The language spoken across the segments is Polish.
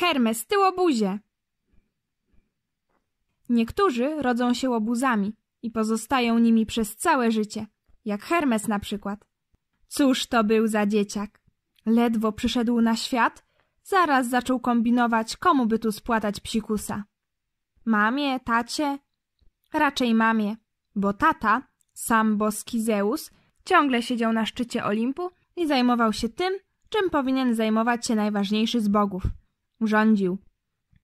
Hermes, ty łobuzie! Niektórzy rodzą się łobuzami i pozostają nimi przez całe życie, jak Hermes na przykład. Cóż to był za dzieciak? Ledwo przyszedł na świat, zaraz zaczął kombinować, komu by tu spłatać psikusa. Mamie, tacie? Raczej mamie, bo tata, sam boski Zeus, ciągle siedział na szczycie Olimpu i zajmował się tym, czym powinien zajmować się najważniejszy z bogów – Urządził.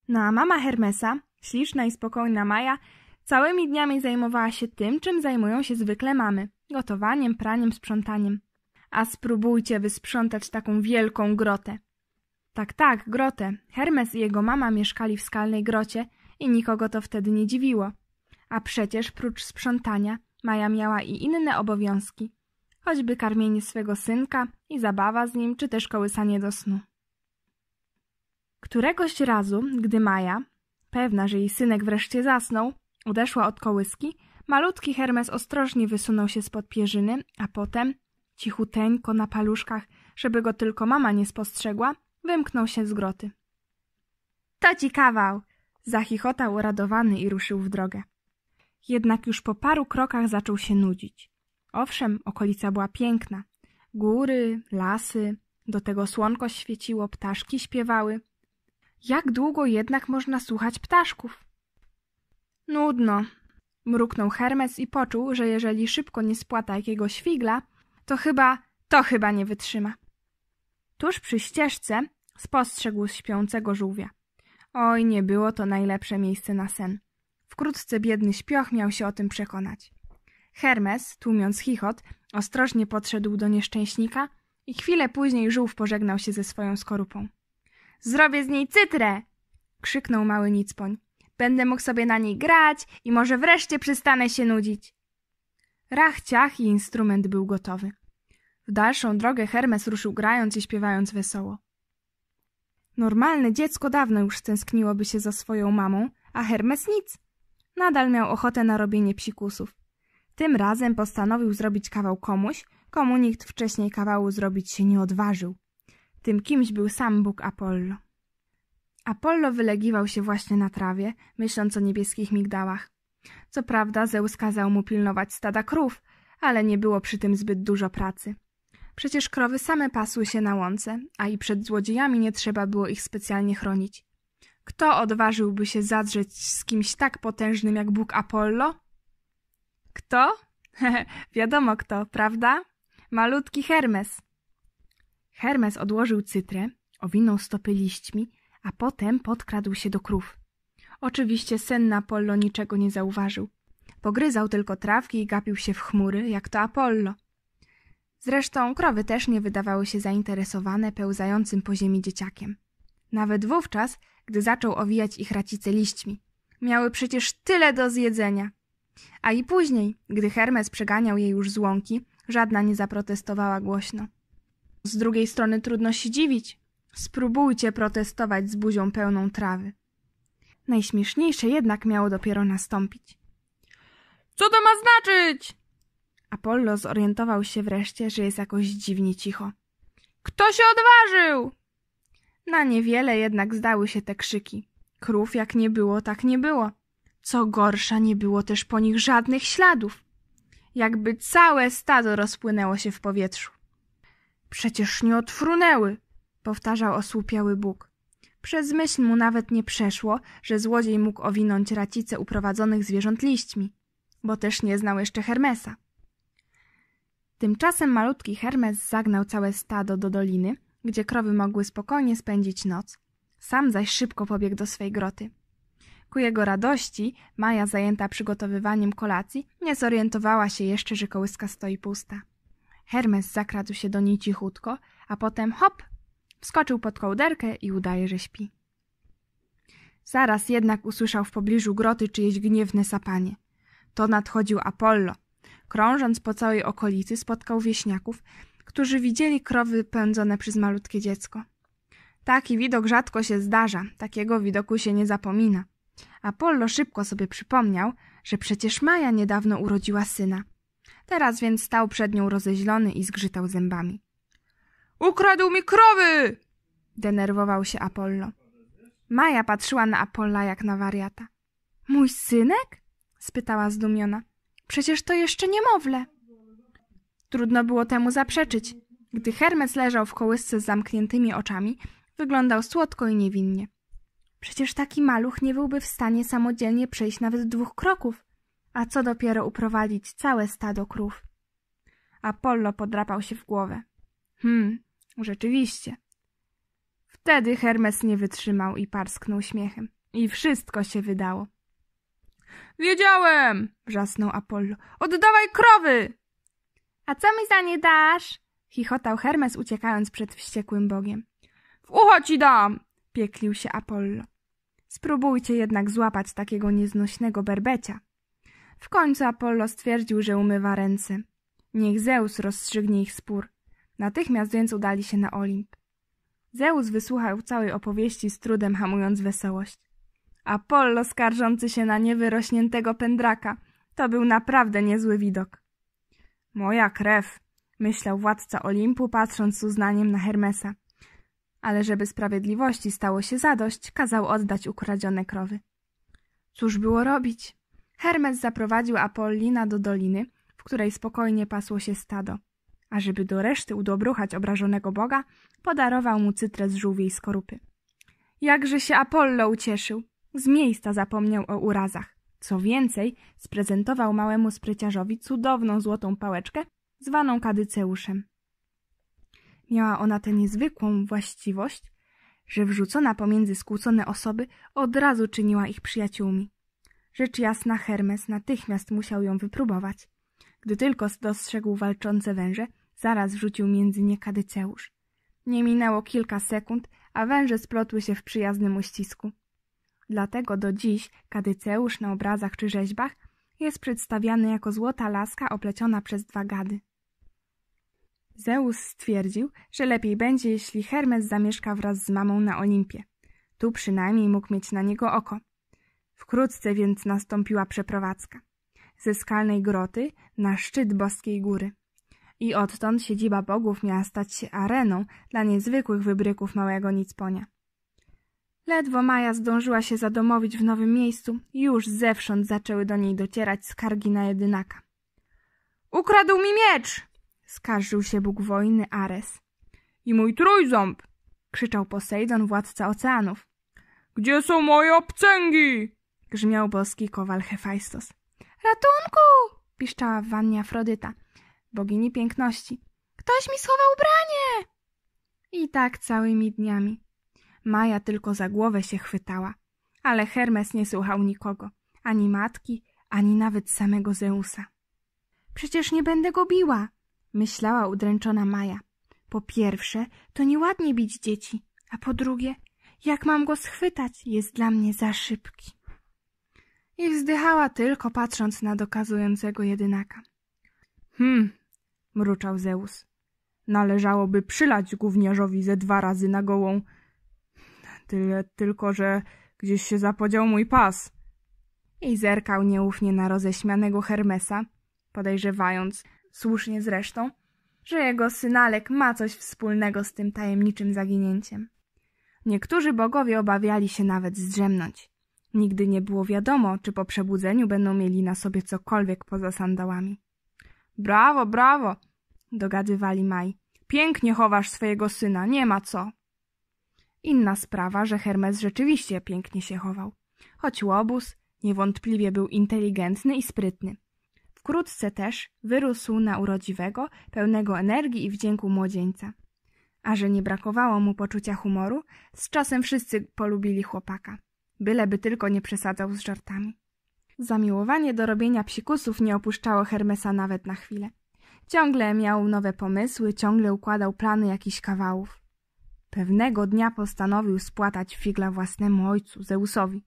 No a mama Hermesa, śliczna i spokojna Maja, całymi dniami zajmowała się tym, czym zajmują się zwykle mamy. Gotowaniem, praniem, sprzątaniem. A spróbujcie wysprzątać taką wielką grotę. Tak, tak, grotę. Hermes i jego mama mieszkali w skalnej grocie i nikogo to wtedy nie dziwiło. A przecież prócz sprzątania Maja miała i inne obowiązki, choćby karmienie swego synka i zabawa z nim, czy też kołysanie do snu. Któregoś razu, gdy Maja, pewna, że jej synek wreszcie zasnął, odeszła od kołyski, malutki Hermes ostrożnie wysunął się spod pierzyny, a potem, cichuteńko na paluszkach, żeby go tylko mama nie spostrzegła, wymknął się z groty. To ci kawał! Zachichotał uradowany i ruszył w drogę. Jednak już po paru krokach zaczął się nudzić. Owszem, okolica była piękna. Góry, lasy, do tego słonko świeciło, ptaszki śpiewały – jak długo jednak można słuchać ptaszków? Nudno, mruknął Hermes i poczuł, że jeżeli szybko nie spłata jakiegoś figla, to chyba, to chyba nie wytrzyma. Tuż przy ścieżce spostrzegł śpiącego żółwia. Oj, nie było to najlepsze miejsce na sen. Wkrótce biedny śpioch miał się o tym przekonać. Hermes, tłumiąc chichot, ostrożnie podszedł do nieszczęśnika i chwilę później żółw pożegnał się ze swoją skorupą. Zrobię z niej cytrę! krzyknął mały nicpoń. Będę mógł sobie na niej grać i może wreszcie przestanę się nudzić. Rachciach i instrument był gotowy. W dalszą drogę Hermes ruszył grając i śpiewając wesoło. Normalne dziecko dawno już stęskniłoby się za swoją mamą, a Hermes nic. Nadal miał ochotę na robienie psikusów. Tym razem postanowił zrobić kawał komuś, komu nikt wcześniej kawału zrobić się nie odważył. Tym kimś był sam Bóg Apollo. Apollo wylegiwał się właśnie na trawie, myśląc o niebieskich migdałach. Co prawda Zeus kazał mu pilnować stada krów, ale nie było przy tym zbyt dużo pracy. Przecież krowy same pasły się na łące, a i przed złodziejami nie trzeba było ich specjalnie chronić. Kto odważyłby się zadrzeć z kimś tak potężnym jak Bóg Apollo? Kto? Wiadomo kto, prawda? Malutki Hermes. Hermes odłożył cytrę, owinął stopy liśćmi, a potem podkradł się do krów. Oczywiście senny Apollo niczego nie zauważył. Pogryzał tylko trawki i gapił się w chmury, jak to Apollo. Zresztą krowy też nie wydawały się zainteresowane pełzającym po ziemi dzieciakiem. Nawet wówczas, gdy zaczął owijać ich racice liśćmi. Miały przecież tyle do zjedzenia. A i później, gdy Hermes przeganiał je już z łąki, żadna nie zaprotestowała głośno. Z drugiej strony trudno się dziwić. Spróbujcie protestować z buzią pełną trawy. Najśmieszniejsze jednak miało dopiero nastąpić. Co to ma znaczyć? Apollo zorientował się wreszcie, że jest jakoś dziwnie cicho. Kto się odważył? Na niewiele jednak zdały się te krzyki. Krów jak nie było, tak nie było. Co gorsza, nie było też po nich żadnych śladów. Jakby całe stado rozpłynęło się w powietrzu. Przecież nie odfrunęły, powtarzał osłupiały Bóg. Przez myśl mu nawet nie przeszło, że złodziej mógł owinąć racice uprowadzonych zwierząt liśćmi, bo też nie znał jeszcze Hermesa. Tymczasem malutki Hermes zagnał całe stado do doliny, gdzie krowy mogły spokojnie spędzić noc. Sam zaś szybko pobiegł do swej groty. Ku jego radości, Maja zajęta przygotowywaniem kolacji, nie zorientowała się jeszcze, że kołyska stoi pusta. Hermes zakradł się do niej cichutko, a potem hop, wskoczył pod kołderkę i udaje, że śpi. Zaraz jednak usłyszał w pobliżu groty czyjeś gniewne sapanie. To nadchodził Apollo. Krążąc po całej okolicy spotkał wieśniaków, którzy widzieli krowy pędzone przez malutkie dziecko. Taki widok rzadko się zdarza, takiego widoku się nie zapomina. Apollo szybko sobie przypomniał, że przecież Maja niedawno urodziła syna – Teraz więc stał przed nią rozeźlony i zgrzytał zębami. Ukradł mi krowy! Denerwował się Apollo. Maja patrzyła na Apolla jak na wariata. Mój synek? spytała zdumiona. Przecież to jeszcze niemowlę. Trudno było temu zaprzeczyć. Gdy Hermes leżał w kołysce z zamkniętymi oczami, wyglądał słodko i niewinnie. Przecież taki maluch nie byłby w stanie samodzielnie przejść nawet dwóch kroków a co dopiero uprowadzić całe stado krów. Apollo podrapał się w głowę. Hmm, rzeczywiście. Wtedy Hermes nie wytrzymał i parsknął śmiechem. I wszystko się wydało. Wiedziałem! wrzasnął Apollo. Oddawaj krowy! A co mi za nie dasz? chichotał Hermes, uciekając przed wściekłym bogiem. W ucho ci dam! pieklił się Apollo. Spróbujcie jednak złapać takiego nieznośnego berbecia. W końcu Apollo stwierdził, że umywa ręce. Niech Zeus rozstrzygnie ich spór. Natychmiast więc udali się na Olimp. Zeus wysłuchał całej opowieści z trudem hamując wesołość. Apollo skarżący się na niewyrośniętego pędraka. To był naprawdę niezły widok. Moja krew, myślał władca Olimpu, patrząc z uznaniem na Hermesa. Ale żeby sprawiedliwości stało się zadość, kazał oddać ukradzione krowy. Cóż było robić? Hermes zaprowadził Apollina do doliny, w której spokojnie pasło się stado. A żeby do reszty udobruchać obrażonego boga, podarował mu cytrę z żółwiej skorupy. Jakże się Apollo ucieszył! Z miejsca zapomniał o urazach. Co więcej, sprezentował małemu spryciarzowi cudowną złotą pałeczkę, zwaną kadyceuszem. Miała ona tę niezwykłą właściwość, że wrzucona pomiędzy skłócone osoby od razu czyniła ich przyjaciółmi. Rzecz jasna Hermes natychmiast musiał ją wypróbować. Gdy tylko dostrzegł walczące węże, zaraz wrzucił między nie kadyceusz. Nie minęło kilka sekund, a węże splotły się w przyjaznym uścisku. Dlatego do dziś kadyceusz na obrazach czy rzeźbach jest przedstawiany jako złota laska opleciona przez dwa gady. Zeus stwierdził, że lepiej będzie, jeśli Hermes zamieszka wraz z mamą na Olimpie. Tu przynajmniej mógł mieć na niego oko. Wkrótce więc nastąpiła przeprowadzka. Ze skalnej groty na szczyt boskiej góry. I odtąd siedziba bogów miała stać się areną dla niezwykłych wybryków małego Nicponia. Ledwo Maja zdążyła się zadomowić w nowym miejscu, już zewsząd zaczęły do niej docierać skargi na jedynaka. Ukradł mi miecz! skarżył się Bóg wojny Ares. I mój trójząb! krzyczał Posejdon, władca oceanów. Gdzie są moje obcęgi? grzmiał boski kowal Hefajstos. Ratunku! piszczała w wannie Afrodyta, bogini piękności. Ktoś mi schował ubranie! I tak całymi dniami. Maja tylko za głowę się chwytała, ale Hermes nie słuchał nikogo, ani matki, ani nawet samego Zeusa. Przecież nie będę go biła, myślała udręczona Maja. Po pierwsze, to nieładnie bić dzieci, a po drugie, jak mam go schwytać, jest dla mnie za szybki i wzdychała tylko patrząc na dokazującego jedynaka. Hm, mruczał Zeus. Należałoby przylać gówniarzowi ze dwa razy na gołą. Tyle tylko, że gdzieś się zapodział mój pas. I zerkał nieufnie na roześmianego Hermesa, podejrzewając, słusznie zresztą, że jego synalek ma coś wspólnego z tym tajemniczym zaginięciem. Niektórzy bogowie obawiali się nawet zdrzemnąć. Nigdy nie było wiadomo, czy po przebudzeniu będą mieli na sobie cokolwiek poza sandałami. Brawo, brawo! dogadywali Maj. Pięknie chowasz swojego syna, nie ma co. Inna sprawa, że Hermes rzeczywiście pięknie się chował. Choć łobuz, niewątpliwie był inteligentny i sprytny. Wkrótce też wyrósł na urodziwego, pełnego energii i wdzięku młodzieńca. A że nie brakowało mu poczucia humoru, z czasem wszyscy polubili chłopaka byleby tylko nie przesadzał z żartami. Zamiłowanie do robienia psikusów nie opuszczało Hermesa nawet na chwilę. Ciągle miał nowe pomysły, ciągle układał plany jakichś kawałów. Pewnego dnia postanowił spłatać figla własnemu ojcu, Zeusowi.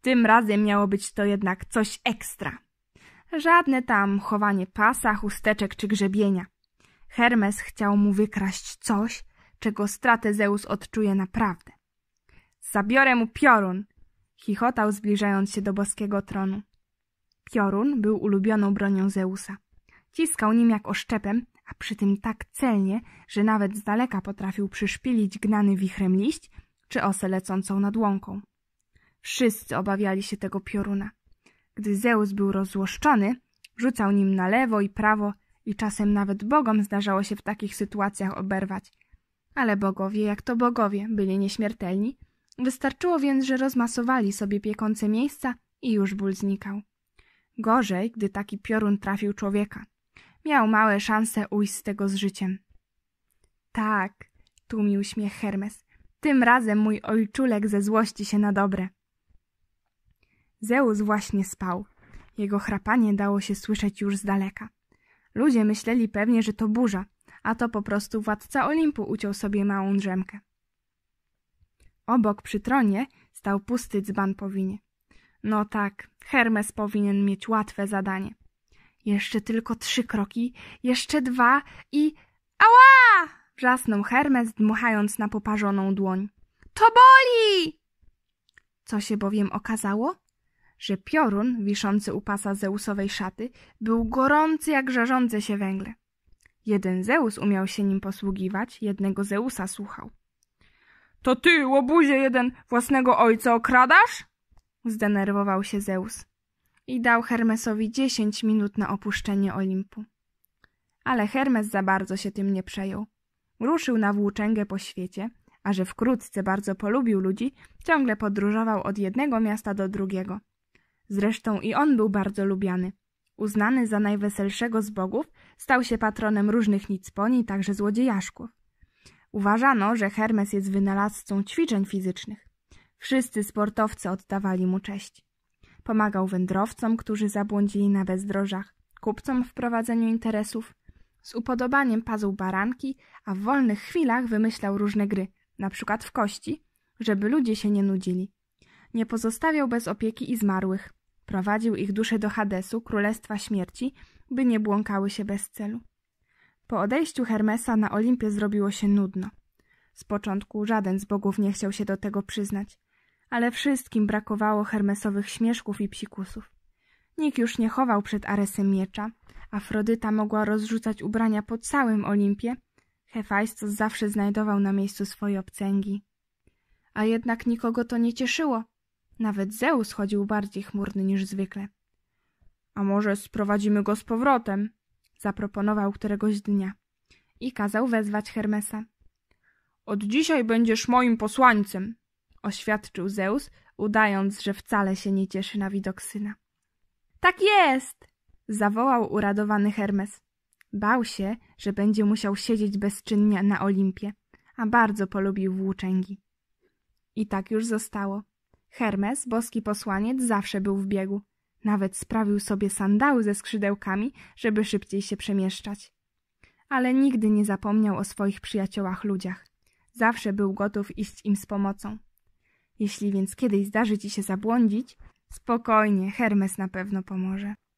Tym razem miało być to jednak coś ekstra. Żadne tam chowanie pasa, chusteczek czy grzebienia. Hermes chciał mu wykraść coś, czego stratę Zeus odczuje naprawdę. Zabiorę mu piorun! Chichotał, zbliżając się do boskiego tronu. Piorun był ulubioną bronią Zeusa. Ciskał nim jak oszczepem, a przy tym tak celnie, że nawet z daleka potrafił przyszpilić gnany wichrem liść czy osę lecącą nad łąką. Wszyscy obawiali się tego pioruna. Gdy Zeus był rozłoszczony, rzucał nim na lewo i prawo i czasem nawet bogom zdarzało się w takich sytuacjach oberwać. Ale bogowie, jak to bogowie, byli nieśmiertelni Wystarczyło więc, że rozmasowali sobie piekące miejsca i już ból znikał. Gorzej, gdy taki piorun trafił człowieka. Miał małe szanse ujść z tego z życiem. Tak, tłumił śmiech Hermes. Tym razem mój ojczulek ze złości się na dobre. Zeus właśnie spał. Jego chrapanie dało się słyszeć już z daleka. Ludzie myśleli pewnie, że to burza, a to po prostu władca Olimpu uciął sobie małą drzemkę. Obok przy tronie stał pusty dzban po winie. No tak, Hermes powinien mieć łatwe zadanie. Jeszcze tylko trzy kroki, jeszcze dwa i... Ała! Wrzasnął Hermes, dmuchając na poparzoną dłoń. To boli! Co się bowiem okazało? Że piorun, wiszący u pasa Zeusowej szaty, był gorący jak żarzące się węgle. Jeden Zeus umiał się nim posługiwać, jednego Zeusa słuchał. To ty, łobuzie jeden, własnego ojca okradasz? Zdenerwował się Zeus i dał Hermesowi dziesięć minut na opuszczenie Olimpu. Ale Hermes za bardzo się tym nie przejął. Ruszył na włóczęgę po świecie, a że wkrótce bardzo polubił ludzi, ciągle podróżował od jednego miasta do drugiego. Zresztą i on był bardzo lubiany. Uznany za najweselszego z bogów, stał się patronem różnych nicponi, także złodziejaszków. Uważano, że Hermes jest wynalazcą ćwiczeń fizycznych. Wszyscy sportowcy oddawali mu cześć. Pomagał wędrowcom, którzy zabłądzili na bezdrożach, kupcom w prowadzeniu interesów. Z upodobaniem pazł baranki, a w wolnych chwilach wymyślał różne gry, na przykład w kości, żeby ludzie się nie nudzili. Nie pozostawiał bez opieki i zmarłych. Prowadził ich dusze do Hadesu, królestwa śmierci, by nie błąkały się bez celu. Po odejściu Hermesa na Olimpie zrobiło się nudno. Z początku żaden z bogów nie chciał się do tego przyznać, ale wszystkim brakowało hermesowych śmieszków i psikusów. Nikt już nie chował przed Aresem miecza, Afrodyta mogła rozrzucać ubrania po całym Olimpie, Hefajstos zawsze znajdował na miejscu swoje obcęgi. A jednak nikogo to nie cieszyło. Nawet Zeus chodził bardziej chmurny niż zwykle. A może sprowadzimy go z powrotem? zaproponował któregoś dnia i kazał wezwać Hermesa. Od dzisiaj będziesz moim posłańcem, oświadczył Zeus, udając, że wcale się nie cieszy na widok syna. Tak jest! zawołał uradowany Hermes. Bał się, że będzie musiał siedzieć bezczynnie na Olimpie, a bardzo polubił włóczęgi. I tak już zostało. Hermes, boski posłaniec, zawsze był w biegu. Nawet sprawił sobie sandały ze skrzydełkami, żeby szybciej się przemieszczać. Ale nigdy nie zapomniał o swoich przyjaciołach ludziach. Zawsze był gotów iść im z pomocą. Jeśli więc kiedyś zdarzy ci się zabłądzić, spokojnie, Hermes na pewno pomoże.